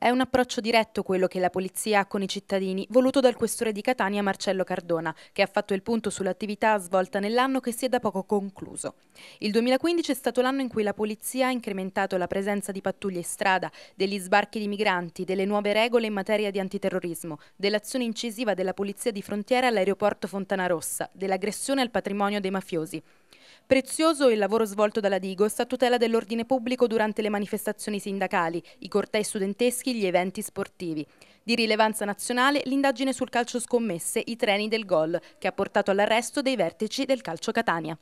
È un approccio diretto quello che la polizia ha con i cittadini, voluto dal questore di Catania Marcello Cardona, che ha fatto il punto sull'attività svolta nell'anno che si è da poco concluso. Il 2015 è stato l'anno in cui la polizia ha incrementato la presenza di pattuglie in strada, degli sbarchi di migranti, delle nuove regole in materia di antiterrorismo, dell'azione incisiva della polizia di frontiera all'aeroporto Fontana Rossa, dell'aggressione al patrimonio dei mafiosi. Prezioso il lavoro svolto dalla Digos a tutela dell'ordine pubblico durante le manifestazioni sindacali, i cortei studenteschi, gli eventi sportivi. Di rilevanza nazionale l'indagine sul calcio scommesse, i treni del gol, che ha portato all'arresto dei vertici del calcio Catania.